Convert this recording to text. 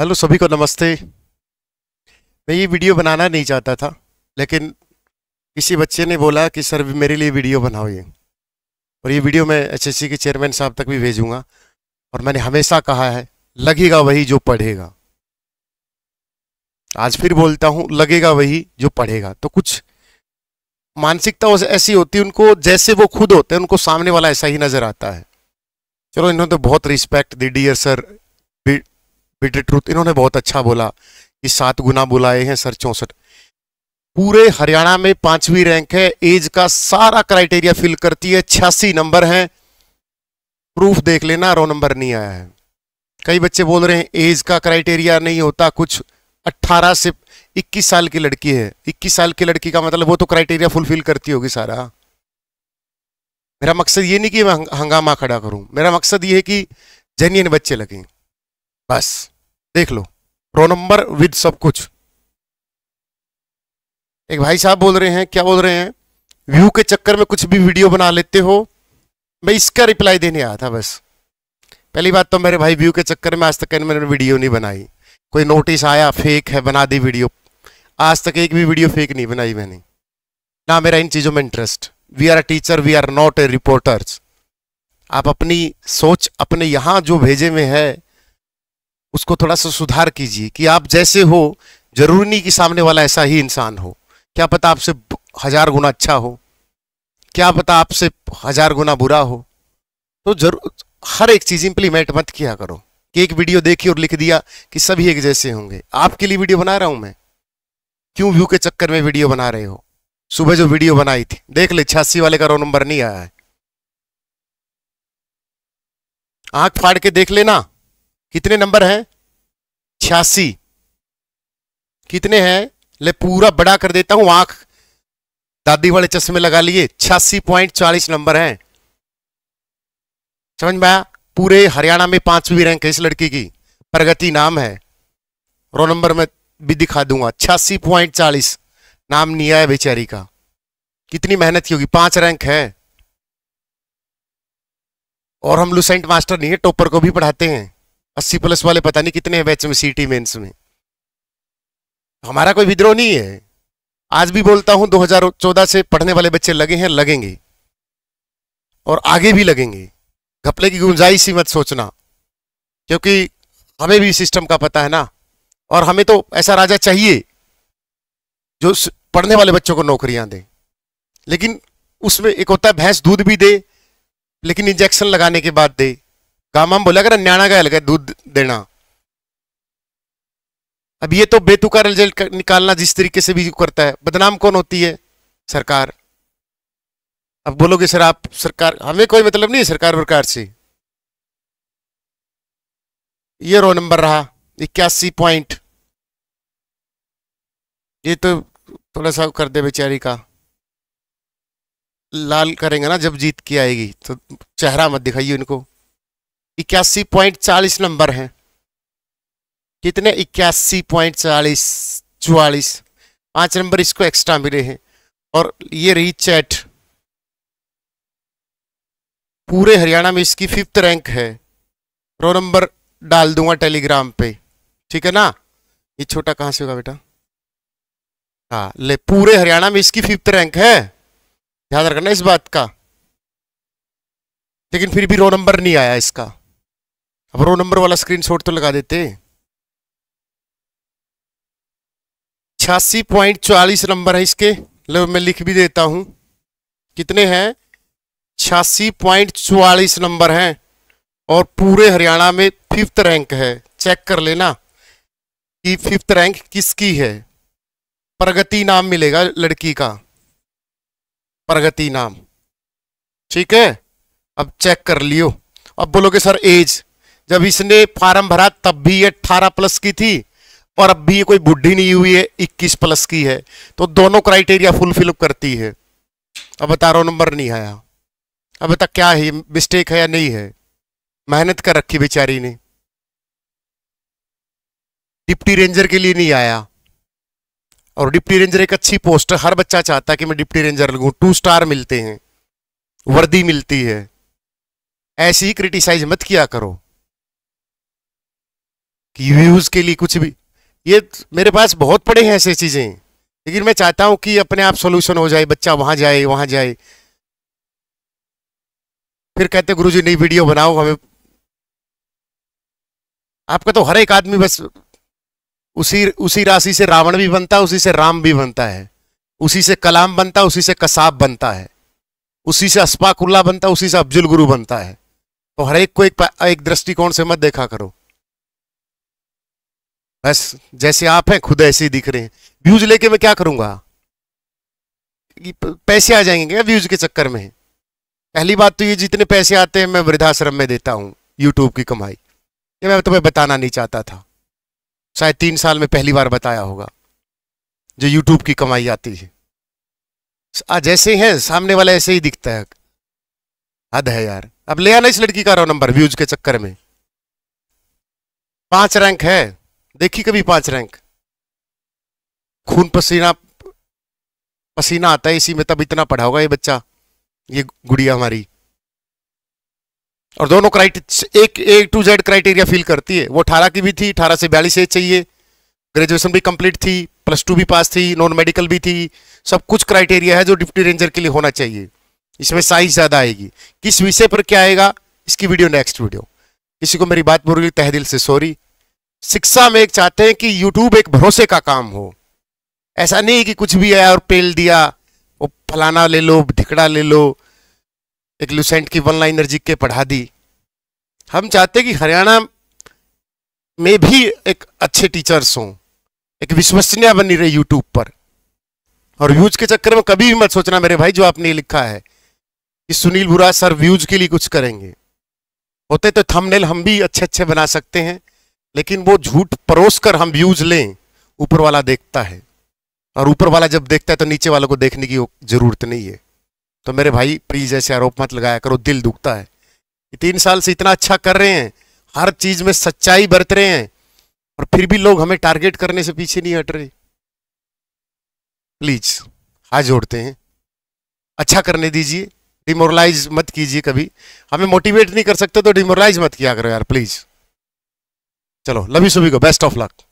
hello सभी को नमस्ते मैं ये वीडियो बनाना नहीं चाहता था लेकिन किसी बच्चे ने बोला कि सर मेरे लिए वीडियो बनाओ ये और ये वीडियो मैं एचएससी के चेयरमैन साहब तक भी भेजूंगा और मैंने हमेशा कहा है लगेगा वही जो पढ़ेगा आज फिर बोलता हूँ लगेगा वही जो पढ़ेगा तो कुछ मानसिकता ऐसी होती है उनको जैसे वो खुद होते हैं उनको सामने वाला ऐसा ही नज़र आता है चलो इन्होंने तो बहुत रिस्पेक्ट दी डियर सर बिटर ट्रूथ इन्होंने बहुत अच्छा बोला कि सात गुना बुलाए हैं सर चौंसठ पूरे हरियाणा में पांचवी रैंक है एज का सारा क्राइटेरिया फिल करती है छियासी नंबर है प्रूफ देख लेना रो नंबर नहीं आया है कई बच्चे बोल रहे हैं एज का क्राइटेरिया नहीं होता कुछ 18 से 21 साल की लड़की है 21 साल की लड़की का मतलब वो तो क्राइटेरिया फुलफिल करती होगी सारा मेरा मकसद ये नहीं कि मैं हंगामा खड़ा करूं मेरा मकसद ये है कि जेन्यन बच्चे लगें बस देख लो रो नंबर विद सब कुछ एक भाई साहब बोल रहे हैं क्या बोल रहे हैं व्यू के चक्कर में कुछ भी वीडियो बना लेते हो मैं इसका रिप्लाई देने आया था बस पहली बात तो मेरे भाई व्यू के चक्कर में आज तक मैंने वीडियो नहीं बनाई कोई नोटिस आया फेक है बना दी वीडियो आज तक एक भी वीडियो फेक नहीं बनाई मैंने ना मेरा इन चीज़ों में interest we are a teacher we are not a reporters आप अपनी सोच अपने यहां जो भेजे हुए है उसको थोड़ा सा सुधार कीजिए कि आप जैसे हो जरूरी नहीं कि सामने वाला ऐसा ही इंसान हो क्या पता आपसे हजार गुना अच्छा हो क्या पता आपसे हजार गुना बुरा हो तो जरूर हर एक चीज इंप्लीमेंट मत किया करो कि एक वीडियो देखी और लिख दिया कि सभी एक जैसे होंगे आपके लिए वीडियो बना रहा हूं मैं क्यों व्यू के चक्कर में वीडियो बना रहे हो सुबह जो वीडियो बनाई थी देख ले छियासी वाले का रो नंबर नहीं आया है आंख फाड़ के देख लेना कितने नंबर हैं छियासी कितने हैं ले पूरा बड़ा कर देता हूं आंख दादी वाले चश्मे लगा लिए छियासी पॉइंट चालीस नंबर हैं समझ में आया पूरे हरियाणा में पांचवी रैंक है इस लड़की की प्रगति नाम है रो नंबर में भी दिखा दूंगा छियासी पॉइंट चालीस नाम निया है बेचारी का कितनी मेहनत की होगी पांच रैंक है और हम लुसेंट मास्टर नहीं है टॉपर को भी पढ़ाते हैं अस्सी प्लस वाले पता नहीं कितने हैं बैच में सीटी मेंस में हमारा कोई विद्रोह नहीं है आज भी बोलता हूं 2014 से पढ़ने वाले बच्चे लगे हैं लगेंगे और आगे भी लगेंगे घपले की गुंजाइश ही मत सोचना क्योंकि हमें भी सिस्टम का पता है ना और हमें तो ऐसा राजा चाहिए जो पढ़ने वाले बच्चों को नौकरियां दे लेकिन उसमें एक होता है भैंस दूध भी दे लेकिन इंजेक्शन लगाने के बाद दे काम हम बोला कर न्याणा का हल्का दूध देना अब ये तो बेतुका रिजल्ट निकालना जिस तरीके से भी करता है बदनाम कौन होती है सरकार अब बोलोगे सर आप सरकार हमें कोई मतलब नहीं सरकार वरकार से ये रो नंबर रहा इक्यासी पॉइंट ये तो थोड़ा सा कर दे बेचारी का लाल करेंगे ना जब जीत की आएगी तो चेहरा मत दिखाइए इनको इक्यासी पॉइंट चालीस नंबर हैं कितने इक्यासी पॉइंट चालीस चवालीस पाँच नंबर इसको एक्स्ट्रा मिले हैं और ये रही चैट पूरे हरियाणा में इसकी फिफ्थ रैंक है रो नंबर डाल दूंगा टेलीग्राम पे ठीक है ना ये छोटा कहाँ से होगा बेटा हाँ ले पूरे हरियाणा में इसकी फिफ्थ रैंक है ध्यान रखना इस बात का लेकिन फिर भी रो नंबर नहीं आया इसका अब रो नंबर वाला स्क्रीन शॉट तो लगा देते छियासी पॉइंट चालीस नंबर है इसके लो मैं लिख भी देता हूं कितने हैं छियासी पॉइंट चवालीस नंबर हैं और पूरे हरियाणा में फिफ्थ रैंक है चेक कर लेना कि फिफ्थ रैंक किसकी है प्रगति नाम मिलेगा लड़की का प्रगति नाम ठीक है अब चेक कर लियो अब बोलोगे सर एज जब इसने फार्म भरा तब भी ये अट्ठारह प्लस की थी और अब भी ये कोई बुढ़ी नहीं हुई है इक्कीस प्लस की है तो दोनों क्राइटेरिया फुलफिल करती है अब बता रहा नंबर नहीं आया अब बता क्या है मिस्टेक है या नहीं है मेहनत कर रखी बेचारी ने डिप्टी रेंजर के लिए नहीं आया और डिप्टी रेंजर एक अच्छी पोस्ट है हर बच्चा चाहता है कि मैं डिप्टी रेंजर लगू टू स्टार मिलते हैं वर्दी मिलती है ऐसी ही क्रिटिसाइज मत किया करो रिव्यूज के लिए कुछ भी ये मेरे पास बहुत पड़े हैं ऐसे चीज़ें लेकिन मैं चाहता हूं कि अपने आप सोल्यूशन हो जाए बच्चा वहां जाए वहां जाए फिर कहते गुरु जी नई वीडियो बनाओ हमें आपका तो हर एक आदमी बस उसी उसी राशि से रावण भी बनता है उसी से राम भी बनता है उसी से कलाम बनता है उसी से कसाब बनता है उसी से अस्पाकुल्ला बनता है उसी से अब्जुल गुरु बनता है तो हर एक को एक, एक दृष्टिकोण से मत देखा करो बस जैसे आप हैं खुद ऐसे ही दिख रहे हैं व्यूज लेके मैं क्या करूंगा पैसे आ जाएंगे क्या व्यूज के चक्कर में पहली बात तो ये जितने पैसे आते हैं मैं वृद्धाश्रम में देता हूँ यूट्यूब की कमाई ये मैं तुम्हें बताना नहीं चाहता था शायद तीन साल में पहली बार बताया होगा जो यूट्यूब की कमाई आती है आज जैसे हैं सामने वाला ऐसे ही दिखता है हद है यार अब ले आना इस लड़की का रो नंबर व्यूज के चक्कर में पांच रैंक है देखी कभी पांच रैंक खून पसीना पसीना आता है इसी में तब इतना पढ़ा होगा ये बच्चा ये गुड़िया हमारी और दोनों क्राइटेरिया एक A to Z criteria fill करती है वो अठारह की भी थी अठारह से बयालीस एज चाहिए ग्रेजुएशन भी कंप्लीट थी प्लस टू भी पास थी नॉन मेडिकल भी थी सब कुछ क्राइटेरिया है जो डिप्टी रेंजर के लिए होना चाहिए इसमें साइज ज़्यादा आएगी किस विषय पर क्या आएगा इसकी वीडियो नेक्स्ट वीडियो किसी को मेरी बात रही तहदिल से सॉरी शिक्षा में एक चाहते हैं कि यूट्यूब एक भरोसे का काम हो ऐसा नहीं कि कुछ भी आया और पेल दिया वो फलाना ले लो ढिकड़ा ले लो एक लुसेंट की वन लाइनर जी के पढ़ा दी हम चाहते कि हरियाणा में भी एक अच्छे टीचर्स हों एक विश्वसनीय बनी रहे यूट्यूब पर और व्यूज के चक्कर में कभी भी मत सोचना मेरे भाई जो आपने लिखा है कि सुनील बुरा सर व्यूज के लिए कुछ करेंगे होते तो थंबनेल हम भी अच्छे अच्छे बना सकते हैं लेकिन वो झूठ परोस कर हम व्यूज लें ऊपर वाला देखता है और ऊपर वाला जब देखता है तो नीचे वालों को देखने की जरूरत नहीं है तो मेरे भाई प्लीज ऐसे आरोप मत लगाया करो दिल दुखता है तीन साल से इतना अच्छा कर रहे हैं हर चीज में सच्चाई बरत रहे हैं और फिर भी लोग हमें टारगेट करने से पीछे नहीं हट रहे प्लीज हाथ जोड़ते हैं अच्छा करने दीजिए डिमोरलाइज मत कीजिए कभी हमें मोटिवेट नहीं कर सकते तो डिमोरलाइज मत किया करो यार प्लीज़ चलो लवी सभी को बेस्ट ऑफ लक